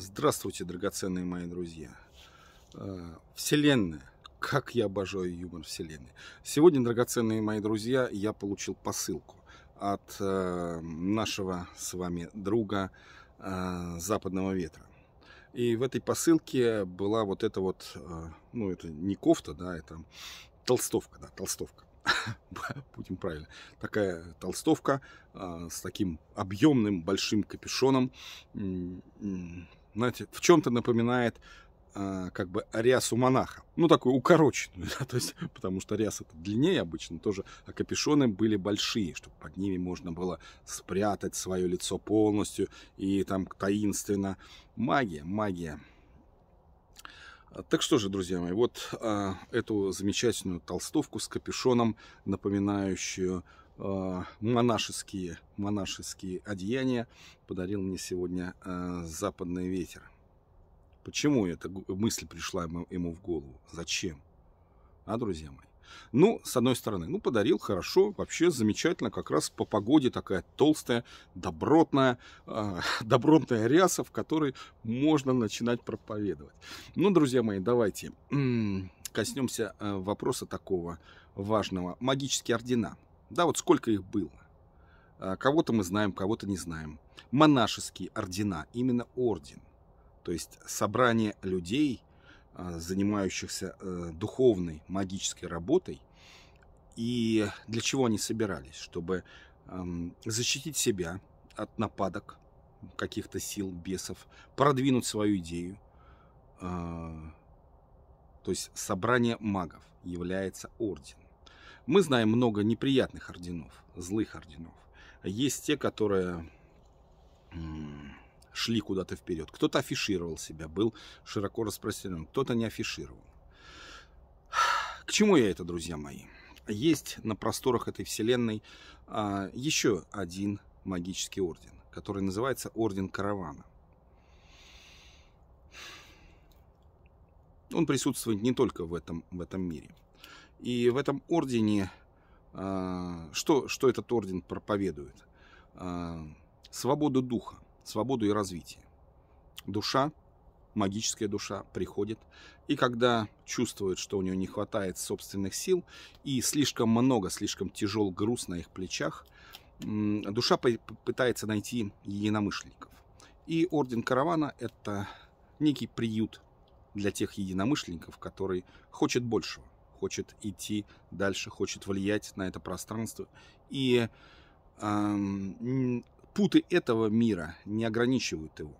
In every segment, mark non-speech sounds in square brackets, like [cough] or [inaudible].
Здравствуйте, драгоценные мои друзья. Э, вселенная. Как я обожаю юмор Вселенной. Сегодня, драгоценные мои друзья, я получил посылку от э, нашего с вами друга э, Западного Ветра. И в этой посылке была вот эта вот, ну это не кофта, да, это толстовка, да, толстовка. [laughs] Будем правильно. Такая толстовка с таким объемным большим капюшоном знаете, в чем-то напоминает а, как бы рясу монаха. Ну, такую укороченную, [laughs] да, то есть, потому что ряс это длиннее обычно тоже, а капюшоны были большие, чтобы под ними можно было спрятать свое лицо полностью, и там таинственно магия, магия. А, так что же, друзья мои, вот а, эту замечательную толстовку с капюшоном, напоминающую Э, монашеские, монашеские одеяния подарил мне сегодня э, западный ветер. Почему эта мысль пришла ему в голову? Зачем? А, друзья мои? Ну, с одной стороны, ну, подарил, хорошо, вообще замечательно, как раз по погоде такая толстая, добротная, э, [laughs] добротная ряса, в которой можно начинать проповедовать. Ну, друзья мои, давайте коснемся э, вопроса такого важного. Магические ордена – да, вот сколько их было. А, кого-то мы знаем, кого-то не знаем. Монашеские ордена, именно орден. То есть собрание людей, а, занимающихся э, духовной магической работой. И для чего они собирались? Чтобы эм, защитить себя от нападок каких-то сил, бесов, продвинуть свою идею. А, то есть собрание магов является орденом. Мы знаем много неприятных орденов, злых орденов. Есть те, которые шли куда-то вперед. Кто-то афишировал себя, был широко распространен, кто-то не афишировал. К чему я это, друзья мои? Есть на просторах этой вселенной а, еще один магический орден, который называется Орден Каравана. Он присутствует не только в этом, в этом мире. И в этом ордене, а, что, что этот орден проповедует? А, свободу духа, свободу и развитие. Душа, магическая душа приходит, и когда чувствует, что у нее не хватает собственных сил, и слишком много, слишком тяжел груз на их плечах, душа пытается найти единомышленников. И Орден Каравана – это некий приют для тех единомышленников, который хочет большего хочет идти дальше, хочет влиять на это пространство. И эм, путы этого мира не ограничивают его.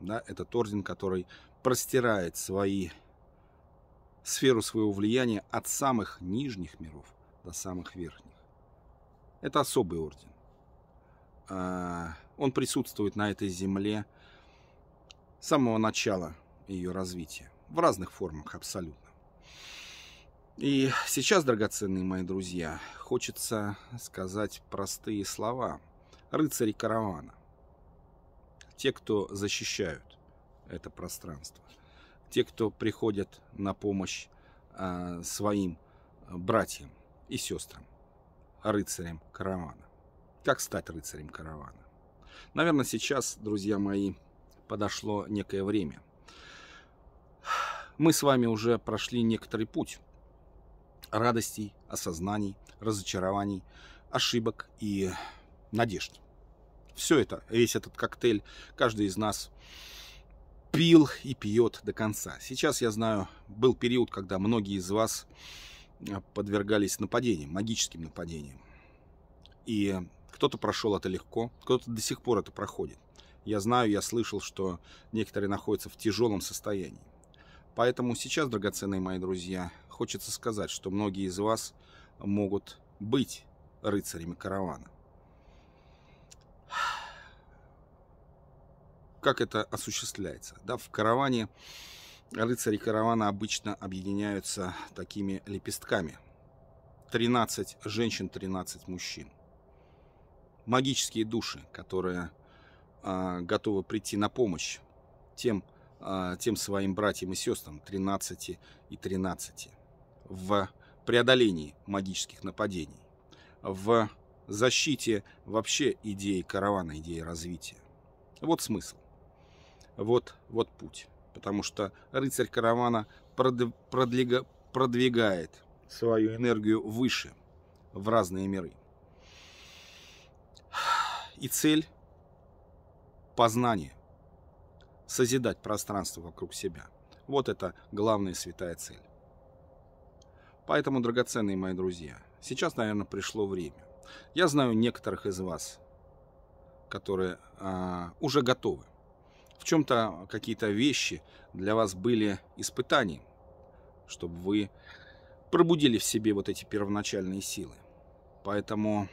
Да? Этот орден, который простирает свои, сферу своего влияния от самых нижних миров до самых верхних. Это особый орден. Э, он присутствует на этой земле с самого начала ее развития. В разных формах абсолютно. И сейчас, драгоценные мои друзья, хочется сказать простые слова. Рыцари каравана. Те, кто защищают это пространство. Те, кто приходят на помощь э, своим братьям и сестрам. Рыцарям каравана. Как стать рыцарем каравана? Наверное, сейчас, друзья мои, подошло некое время. Мы с вами уже прошли некоторый путь радостей, осознаний, разочарований, ошибок и надежд. Все это, весь этот коктейль, каждый из нас пил и пьет до конца. Сейчас, я знаю, был период, когда многие из вас э, подвергались нападениям, магическим нападениям. И кто-то прошел это легко, кто-то до сих пор это проходит. Я знаю, я слышал, что некоторые находятся в тяжелом состоянии. Поэтому сейчас, драгоценные мои друзья, хочется сказать, что многие из вас могут быть рыцарями каравана. Как это осуществляется? Да, в караване рыцари каравана обычно объединяются такими лепестками. 13 женщин, 13 мужчин. Магические души, которые э, готовы прийти на помощь тем, э, тем своим братьям и сестрам 13 и 13 в преодолении магических нападений, в защите вообще идеи каравана, идеи развития. Вот смысл. Вот, вот путь. Потому что рыцарь каравана продлига, продвигает свою энергию выше в разные миры. И цель – познание, созидать пространство вокруг себя. Вот это главная святая цель. Поэтому, драгоценные мои друзья, сейчас, наверное, пришло время. Я знаю некоторых из вас, которые э, уже готовы. В чем-то какие-то вещи для вас были испытанием, чтобы вы пробудили в себе вот эти первоначальные силы. Поэтому,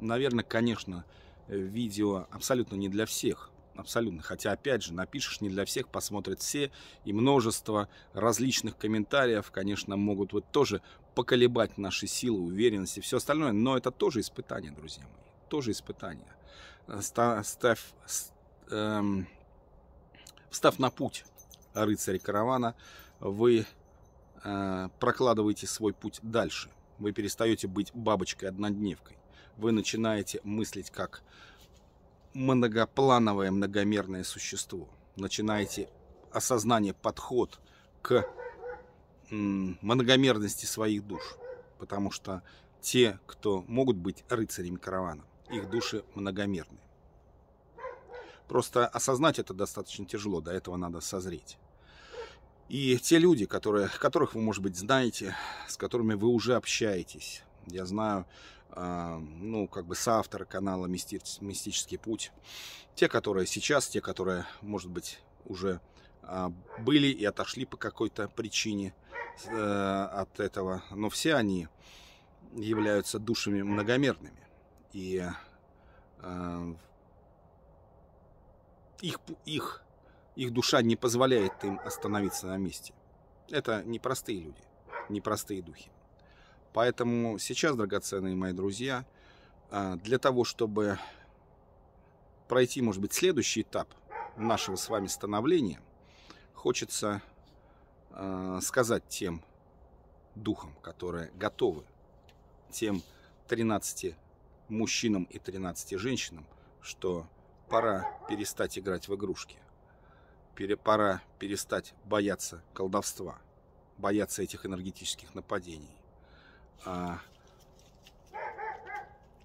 наверное, конечно, видео абсолютно не для всех – абсолютно. Хотя, опять же, напишешь не для всех, посмотрят все, и множество различных комментариев, конечно, могут вот тоже поколебать наши силы, уверенности, и все остальное, но это тоже испытание, друзья мои, тоже испытание. Э, ставь, эм, встав на путь рыцаря каравана, вы э, прокладываете свой путь дальше. Вы перестаете быть бабочкой-однодневкой. Вы начинаете мыслить как многоплановое многомерное существо. Начинаете осознание, подход к многомерности своих душ. Потому что те, кто могут быть рыцарями каравана, их души многомерны. Просто осознать это достаточно тяжело, до этого надо созреть. И те люди, которые, которых вы, может быть, знаете, с которыми вы уже общаетесь. Я знаю а, ну, как бы соавтор канала «Мистический путь». Те, которые сейчас, те, которые, может быть, уже а, были и отошли по какой-то причине э, от этого. Но все они являются душами многомерными. И а, их, их, их душа не позволяет им остановиться на месте. Это непростые люди, непростые духи. Поэтому сейчас, драгоценные мои друзья, а, для того, чтобы пройти, может быть, следующий этап нашего с вами становления, хочется а, сказать тем духам, которые готовы, тем 13 мужчинам и 13 женщинам, что пора перестать играть в игрушки, пора перестать бояться колдовства, бояться этих энергетических нападений, а,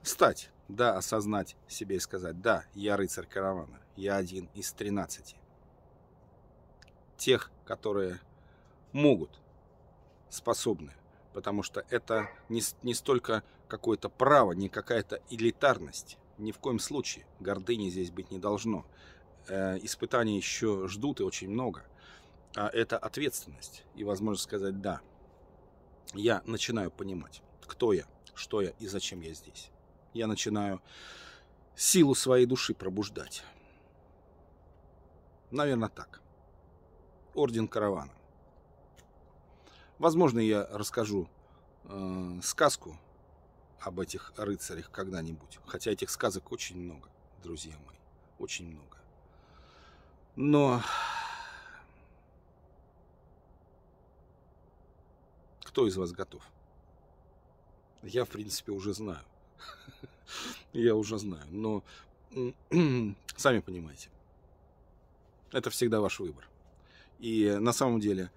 стать, да, осознать себе и сказать, да, я рыцарь каравана, я один из 13. Тех, которые могут, способны, потому что это не, не столько какое-то право, не какая-то элитарность, ни в коем случае гордыни здесь быть не должно. Э, испытания еще ждут и очень много. А это ответственность и возможность сказать «да» я начинаю понимать, кто я, что я и зачем я здесь. Я начинаю силу своей души пробуждать. Наверное, так. Орден каравана. Возможно, я расскажу э, сказку об этих рыцарях когда-нибудь. Хотя этих сказок очень много, друзья мои. Очень много. Но Кто из вас готов? Я, в принципе, уже знаю. [laughs] Я уже знаю, но [clears throat] сами понимаете. Это всегда ваш выбор. И на самом деле,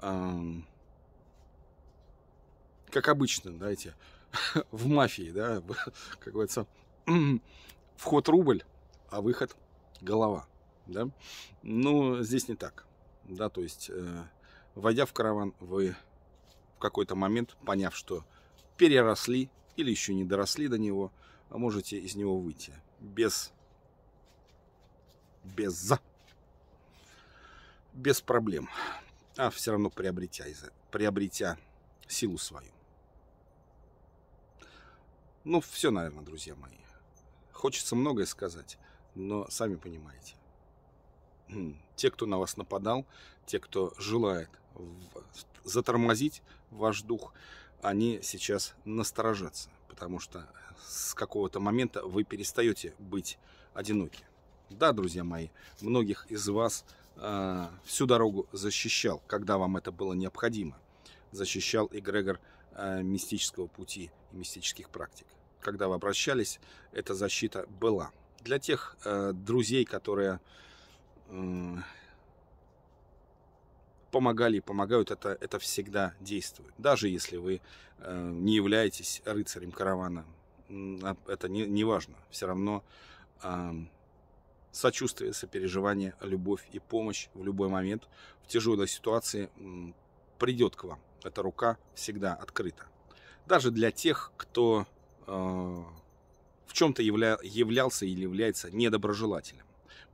как обычно, знаете, [laughs] в мафии, да, [laughs] как говорится, [clears throat] вход рубль, а выход голова, да. Ну здесь не так, да, то есть, э, войдя в караван, вы в какой-то момент, поняв, что переросли или еще не доросли до него, можете из него выйти без, без, без проблем, а все равно приобретя, приобретя силу свою. Ну, все, наверное, друзья мои. Хочется многое сказать, но сами понимаете. Хм, те, кто на вас нападал, те, кто желает затормозить ваш дух, они сейчас насторожатся, потому что с какого-то момента вы перестаете быть одиноки. Да, друзья мои, многих из вас э, всю дорогу защищал, когда вам это было необходимо. Защищал эгрегор э, а, мистического пути и мистических практик. Когда вы обращались, эта защита была. Для тех э, друзей, которые помогали и помогают, это, это всегда действует. Даже если вы э, не являетесь рыцарем каравана, а, это не, не важно. Все равно э, сочувствие, сопереживание, любовь и помощь в любой момент, в тяжелой ситуации э, придет к вам. Эта рука всегда открыта. Даже для тех, кто э, в чем-то явля, являлся или является недоброжелателем.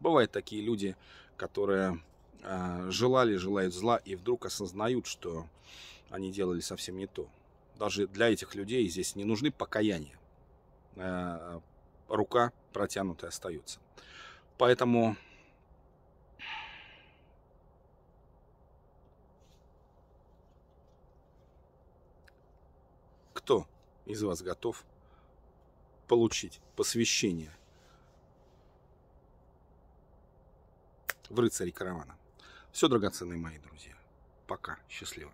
Бывают такие люди, которые а, желали, желают зла, и вдруг осознают, что они делали совсем не то. Даже для этих людей здесь не нужны покаяния. А, рука протянутая остается. Поэтому кто из вас готов получить посвящение в рыцаре каравана? Все, драгоценные мои друзья. Пока. Счастливо.